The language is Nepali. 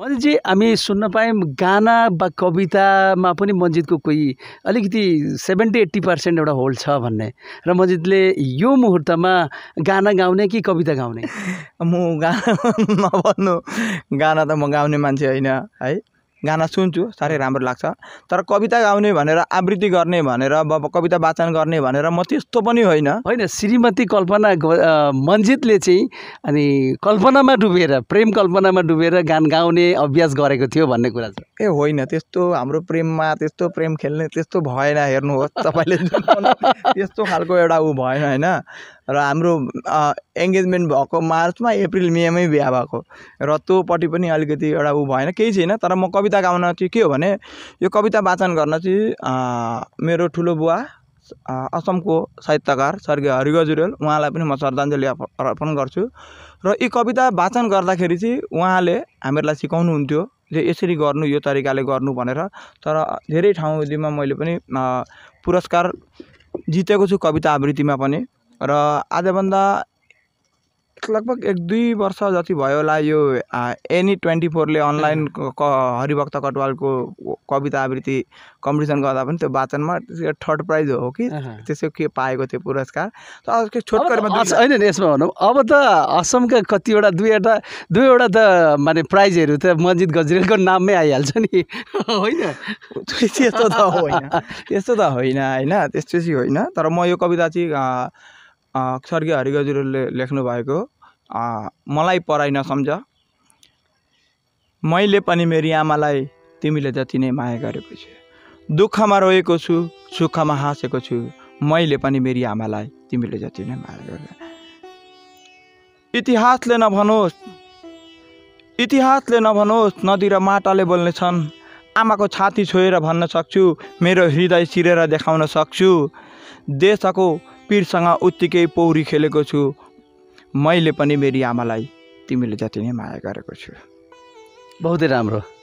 मञ्जितजी हामी सुन्न पायौँ गाना वा कवितामा पनि मञ्जितको कोही अलिकति सेभेन्टी एट्टी पर्सेन्ट एउटा होल छ भन्ने र मञ्जितले यो मुहुर्तमा गाना गाउने कि कविता गाउने म गाना नभन्नु गाना त म गाउने मान्छे होइन है गाना सुन्छु साह्रै राम्रो लाग्छ तर कविता गाउने भनेर आवृत्ति गर्ने भनेर कविता वाचन गर्ने भनेर म त्यस्तो पनि होइन होइन श्रीमती कल्पना मन्जितले चाहिँ अनि कल्पनामा डुबेर प्रेम कल्पनामा डुबेर गान गाउने अभ्यास गरेको थियो भन्ने कुरा छ ए होइन त्यस्तो हाम्रो प्रेममा त्यस्तो प्रेम खेल्ने त्यस्तो भएन हेर्नुहोस् तपाईँले त्यस्तो खालको एउटा ऊ भएन होइन र हाम्रो एङ्गेजमेन्ट भएको मार्चमा एप्रिल मेमै बिहा भएको र त्योपट्टि पनि अलिकति एउटा ऊ भएन केही छैन तर म कविता गाउन चाहिँ के हो भने यो कविता वाचन गर्न चाहिँ मेरो ठुलो बुवा असमको साहित्यकार स्वर्गीय हरिगजुरेल उहाँलाई पनि म श्रद्धाञ्जली अर्पण गर्छु र यी कविता वाचन गर्दाखेरि चाहिँ उहाँले हामीहरूलाई सिकाउनुहुन्थ्यो यसरी गर्नु यो तरिकाले गर्नु भनेर तर धेरै ठाउँमा मैले पनि पुरस्कार जितेको छु कविता आवृत्तिमा पनि र आजभन्दा लगभग एक दुई वर्ष जति भयो होला यो एनी ट्वेन्टी फोरले अनलाइन क हरिभक्त कटवालको कविता आवृत्ति कम्पिटिसन गर्दा पनि त्यो वाचनमा थर्ड प्राइज हो कि त्यसको के पाएको थियो पुरस्कार होइन यसमा भनौँ अब त असमका कतिवटा दुईवटा दुईवटा त माने प्राइजहरू त मन्जित गजरेलको नाममै आइहाल्छ नि होइन त्यस्तो त होइन त्यस्तो त होइन होइन त्यस्तो चाहिँ होइन तर म यो कविता चाहिँ स्वर्गीय हरिगजुरले लेख्नु भएको मलाई पराइ नसम्झ मैले पनि मेरी आमालाई तिमीले जति नै माया गरेको छु दुःखमा रोएको छु सुखमा हाँसेको छु मैले पनि मेरी आमालाई तिमीले जति नै माया गरेको इतिहासले नभनोस् इतिहासले नभनोस् नदी र माटाले छन् आमाको छाती छोएर भन्न सक्छु मेरो हृदय सिरेर देखाउन सक्छु देशको पिरसँग उत्तिकै पौरी खेलेको छु मैले पनि मेरी आमालाई तिमीले जति नै माया गरेको छु बहुतै राम्रो